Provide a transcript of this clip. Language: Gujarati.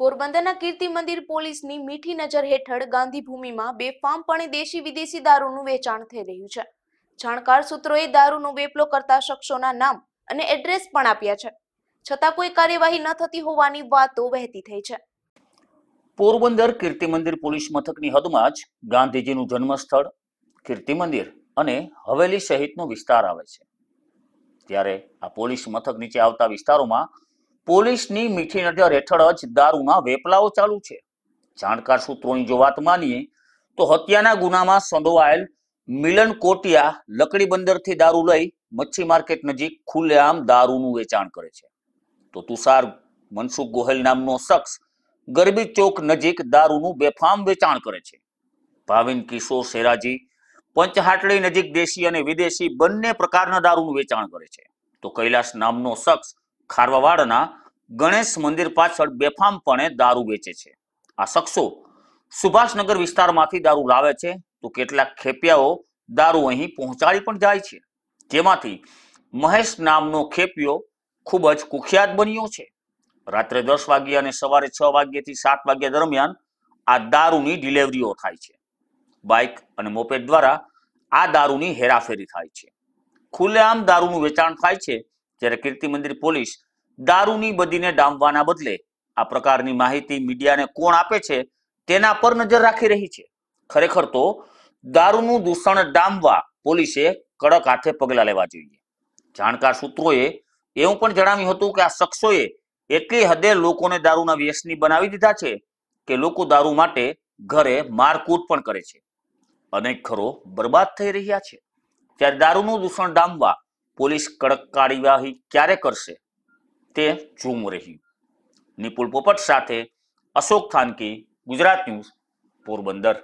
પોરબંદરના કીર્તિ મંદિર પોલીસની મીઠી નજર હેઠળ ગાંધીભૂમિમાં બેફામપણે દેશી વિદેશી દારૂનું વેચાણ થઈ રહ્યું છે જાણકાર સૂત્રોએ દારૂનો વેપલો કરતા શખ્સોના નામ અને એડ્રેસ પણ આપ્યા છે છતાં કોઈ કાર્યવાહી ન થતી હોવાની વાતો વહેતી થઈ છે પોરબંદર કીર્તિ મંદિર પોલીસ મથકની હદમાં જ ગાંધીજીનું જન્મસ્થળ કીર્તિ મંદિર અને હવેલી સહિતનો વિસ્તાર આવે છે ત્યારે આ પોલીસ મથક નીચે આવતા વિસ્તારોમાં પોલીસની મીઠી નજર હેઠળ જ દારૂના વેપલાઓ ચાલુ છે જાણકાર સૂત્રોની જો વાત માનીએ તો હત્યાના ગુનામાં સંડોવાયેલ મિલન કોટિયા લકડી બંદરથી દારૂ લઈ મચ્છી માર્કેટ નજીક ખુલ્લેઆમ દારૂનું વેચાણ કરે છે તો તુષાર મનસુખ ગોહેલ નામનો શખ્સ ગરબી ચોક નજીક દારૂનું બેફામ વેચાણ કરે છે ભાવિન કિશોર શેરાજી પંચહાટલી નજીક દેશી અને વિદેશી બંને પ્રકારના દારૂનું વેચાણ કરે છે તો કૈલાશ નામનો શખ્સ ખારવાવાડના ગણેશ મંદિર પાછળ બેફામપણે દારૂ વેચે છે આ શખ્સો સુભાષનગર વિસ્તારમાંથી દારૂ લાવે છે તો કેટલાક ખેપિયાઓ દારૂ અહીં પહોંચાડી પણ જાય છે જેમાંથી મહેશ નામનો ખેપિયો ખૂબ જ કુખ્યાત બન્યો છે રાત્રે દસ વાગ્યા અને સવારે છ વાગ્યાથી સાત વાગ્યા દરમિયાન આ દારૂની ડિલિવરીઓ થાય છે બાઇક અને મોપેડ દ્વારા આ દારૂની હેરાફેરી થાય છે ખુલ્લેઆમ દારૂનું વેચાણ થાય છે જ્યારે કીર્તિ મંદિર પોલીસ દારૂની બદીને ડામવાના બદલે આ પ્રકારની માહિતી મીડિયાને કોણ આપે છે તેના પર નજર રાખી રહી છે ખરેખર તો દારૂનું દૂષણ ડામવા પોલીસે કડક હાથે પગલાં લેવા જોઈએ જાણકાર સૂત્રોએ એવું પણ જણાવ્યું હતું કે આ શખ્સોએ એટલી હદે લોકોને દારૂના વ્યસની બનાવી દીધા છે કે લોકો દારૂ માટે ઘરે મારકૂટ પણ કરે છે અનેક ઘરો બરબાદ થઈ રહ્યા છે ત્યારે દારૂનું દૂષણ ડામવા પોલીસ કડક કાર્યવાહી ક્યારે કરશે તે જોવું રહ્યું નિપુલ પોપટ સાથે અશોક થાનકી ગુજરાત ન્યૂઝ પોરબંદર